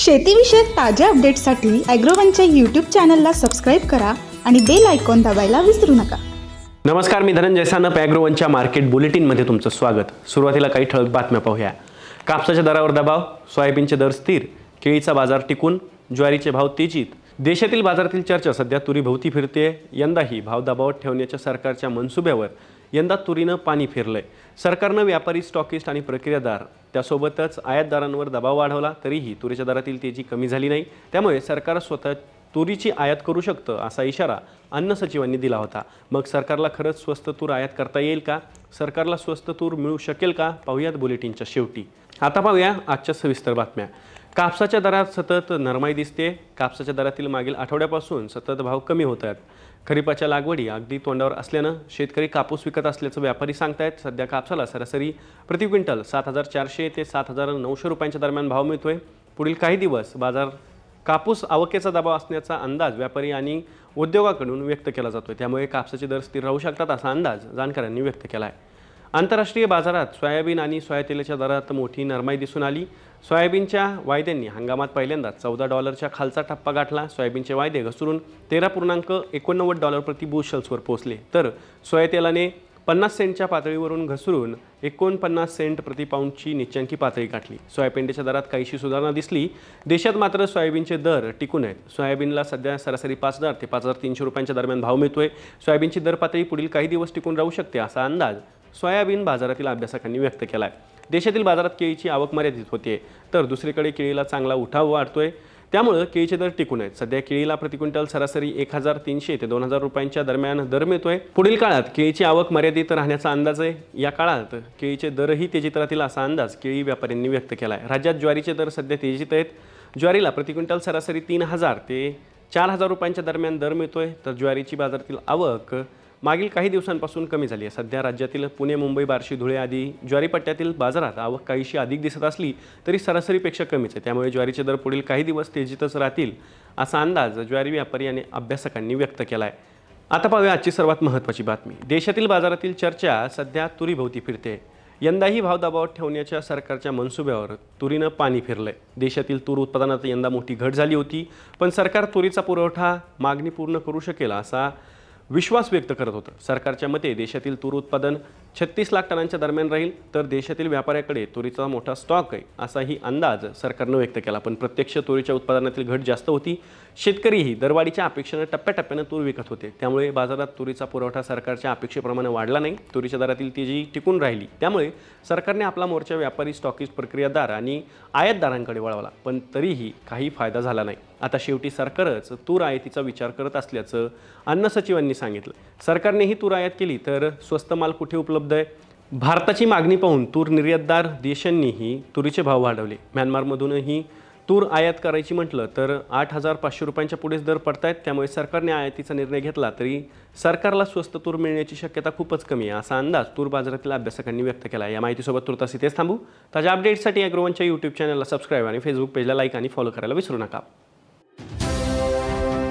शेतीविषयक ताज्या अपडेट्ससाठी ॲग्रोवनच्या यूट्यूब चॅनलला सबस्क्राईब करा आणि बेल आयकॉन दाबायला विसरू नका नमस्कार मी धनंजय सानप ॲग्रोवनच्या मार्केट बुलेटिनमध्ये तुमचं स्वागत सुरुवातीला काही ठळक बातम्या पाहूया कापसाच्या दरावर दबाव सोयाबीनचे दर स्थिर केळीचा बाजार टिकून ज्वारीचे भाव तेजीत देशातील बाजारातील चर्चा सध्या तुरीभोवती फिरते यंदाही भाव दाबावत ठेवण्याच्या सरकारच्या मनसुब्यावर यंदा तुरीनं पाणी फिरलंय सरकारनं व्यापारी स्टॉकिस्ट आणि प्रक्रियादार त्यासोबतच आयातदारांवर दबाव वाढवला तरीही तुरीच्या दरातील तेजी कमी झाली नाही त्यामुळे सरकार स्वतः तुरीची आयात करू शकतं असा इशारा अन्न सचिवांनी दिला होता मग सरकारला खरंच स्वस्त तूर आयात करता येईल का सरकारला स्वस्त तूर मिळू शकेल का पाहूयात बुलेटिनच्या शेवटी आता पाहूया आजच्या सविस्तर बातम्या कापसाच्या दरात सतत नरमाई दिसते कापसाच्या दरातील मागील आठवड्यापासून सतत भाव कमी होत आहेत खरीपाच्या लागवडी अगदी तोंडावर असल्यानं शेतकरी कापूस विकत असल्याचं व्यापारी सांगतायत सध्या कापसाला सरासरी प्रति क्विंटल सात हजार चारशे ते सात हजार नऊशे रुपयांच्या दरम्यान भाव मिळतोय पुढील काही दिवस बाजार कापूस आवकेचा दबाव असण्याचा अंदाज व्यापारी आणि उद्योगाकडून व्यक्त केला जातोय त्यामुळे कापसाचे दर स्थिर राहू शकतात असा अंदाज जाणकारांनी व्यक्त केला आहे आंतरराष्ट्रीय बाजारात सोयाबीन आणि सोयातेलाच्या दरात मोठी नरमाई दिसून आली सोयाबीनच्या वायद्यांनी हंगामात पहिल्यांदाच चौदा डॉलरच्या खालचा टप्पा गाठला सोयाबीनचे वायदे घसरून तेरा पूर्णांक एकोणनव्वद डॉलर प्रति बुशल्सवर पोहोचले तर सोयातेलाने पन्नास सेंटच्या पातळीवरून घसरून एकोणपन्नास सेंट प्रति पाऊंडची निच्चांकी पातळी गाठली सोयाबीनच्या दरात काहीशी सुधारणा दिसली देशात मात्र सोयाबीनचे दर टिकून आहेत सोयाबीनला सध्या सरासरी पाच हजार ते पाच हजार तीनशे रुपयांच्या दरम्यान भाव मिळतोय सोयाबीनची दर पातळी पुढील काही दिवस टिकून राहू शकते असा अंदाज सोयाबीन बाजारातील अभ्यासकांनी व्यक्त केला आहे देशातील बाजारात केळीची आवक मर्यादित होते तर दुसरीकडे केळीला चांगला उठाव वाढतोय त्यामुळं केळीचे दर टिकून आहेत सध्या केळीला प्रति क्विंटल सरासरी एक हजार तीनशे ते दोन हजार रुपयांच्या दरम्यान दर मिळतोय पुढील काळात केळीची आवक मर्यादित राहण्याचा अंदाज आहे या काळात केळीचे दरही तेजीत राहतील असा अंदाज केळी व्यापाऱ्यांनी व्यक्त केला आहे राज्यात ज्वारीचे दर सध्या तेजीत आहेत ज्वारीला प्रति क्विंटल सरासरी तीन हजार ते चार हजार रुपयांच्या दरम्यान दर मिळतोय तर ज्वारीची बाजारातील आवक मागील काही दिवसांपासून कमी झाली आहे सध्या राज्यातील पुणे मुंबई बार्शी धुळे आदी ज्वारी पट्ट्यातील बाजारात आवक काहीशी अधिक दिसत असली तरी सरासरीपेक्षा कमीच आहे त्यामुळे ज्वारीचे दर पुढील काही दिवस तेजीतच राहतील असा अंदाज ज्वारी व्यापारी आणि अभ्यासकांनी व्यक्त केला आहे आता पाहूया आजची सर्वात महत्त्वाची बातमी देशातील बाजारातील चर्चा सध्या तुरीभोवती फिरते यंदाही भाव दबावात ठेवण्याच्या सरकारच्या मनसुब्यावर तुरीनं पाणी आहे देशातील तूर उत्पादनात यंदा मोठी घट झाली होती पण सरकार तुरीचा पुरवठा मागणी पूर्ण करू शकेल असा विश्वास व्यक्त करत होतं सरकारच्या मते देशातील तूर उत्पादन छत्तीस लाख टनांच्या दरम्यान राहील तर देशातील व्यापाऱ्याकडे तुरीचा मोठा स्टॉक आहे असाही अंदाज सरकारनं व्यक्त केला पण प्रत्यक्ष तुरीच्या उत्पादनातील घट जास्त होती शेतकरीही दरवाढीच्या अपेक्षेनं टप्प्याटप्प्यानं तूर विकत होते त्यामुळे बाजारात तुरीचा पुरवठा सरकारच्या अपेक्षेप्रमाणे वाढला नाही तुरीच्या दरातील ती जी टिकून राहिली त्यामुळे सरकारने आपला मोर्चा व्यापारी स्टॉकिस्ट प्रक्रियादार आणि आयातदारांकडे वळवला पण तरीही काही फायदा झाला नाही आता शेवटी सरकारच तूर आयातीचा विचार करत असल्याचं अन्न सचिवांनी सांगितलं सरकारनेही तूर आयात केली तर स्वस्त माल कुठे उपलब्ध आहे भारताची मागणी पाहून तूर निर्यातदार देशांनीही तुरीचे भाव वाढवले म्यानमारमधूनही तूर आयात करायची म्हटलं तर आठ हजार पाचशे रुपयांच्या पुढेच दर पडतायत त्यामुळे सरकारने आयातीचा निर्णय घेतला तरी सरकारला स्वस्त तूर मिळण्याची शक्यता खूपच कमी आहे असा अंदाज तूर बाजारातील अभ्यासकांनी व्यक्त केला या माहितीसोबत तुर्तास इथेच थांबू ताज्या अपडेट्ससाठी अग्रोवनच्या यूट्यूब चॅनलला सबस्क्राईब आणि फेसबुक पेजला लाईक आणि फॉलो करायला विसरू नका